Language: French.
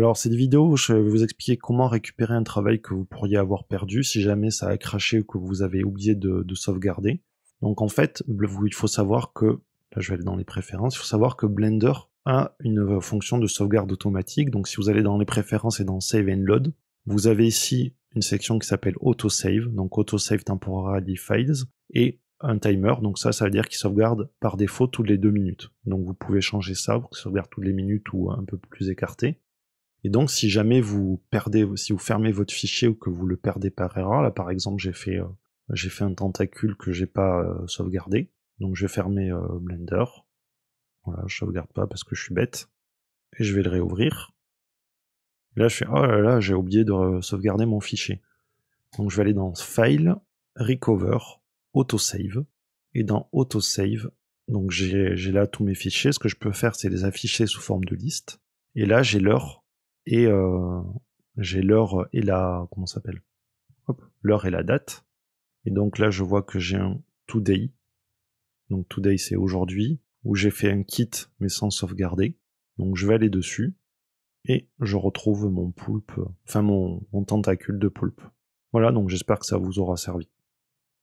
Alors, cette vidéo, je vais vous expliquer comment récupérer un travail que vous pourriez avoir perdu si jamais ça a craché ou que vous avez oublié de, sauvegarder. Donc, en fait, il faut savoir que, là, je vais aller dans les préférences, il faut savoir que Blender a une euh, fonction de sauvegarde automatique. Donc, si vous allez dans les préférences et dans Save and Load, vous avez ici une section qui s'appelle Autosave, donc Autosave Temporary Files, et un timer, donc ça, ça veut dire qu'il sauvegarde par défaut toutes les deux minutes. Donc vous pouvez changer ça pour ça sauvegarde toutes les minutes ou un peu plus écarté. Et donc, si jamais vous perdez, si vous fermez votre fichier ou que vous le perdez par erreur, là par exemple, j'ai fait, euh, j'ai fait un tentacule que j'ai pas euh, sauvegardé, donc je vais fermer euh, Blender. Voilà, je sauvegarde pas parce que je suis bête. Et je vais le réouvrir. là, je fais oh là là, j'ai oublié de sauvegarder mon fichier. Donc je vais aller dans File, Recover, Autosave. Et dans Autosave, donc j'ai là tous mes fichiers. Ce que je peux faire, c'est les afficher sous forme de liste. Et là, j'ai l'heure et euh, j'ai l'heure et la comment s'appelle l'heure et la date. Et donc là, je vois que j'ai un today. Donc today, c'est aujourd'hui, où j'ai fait un kit, mais sans sauvegarder. Donc je vais aller dessus, et je retrouve mon poulpe, enfin mon, mon tentacule de poulpe. Voilà, donc j'espère que ça vous aura servi.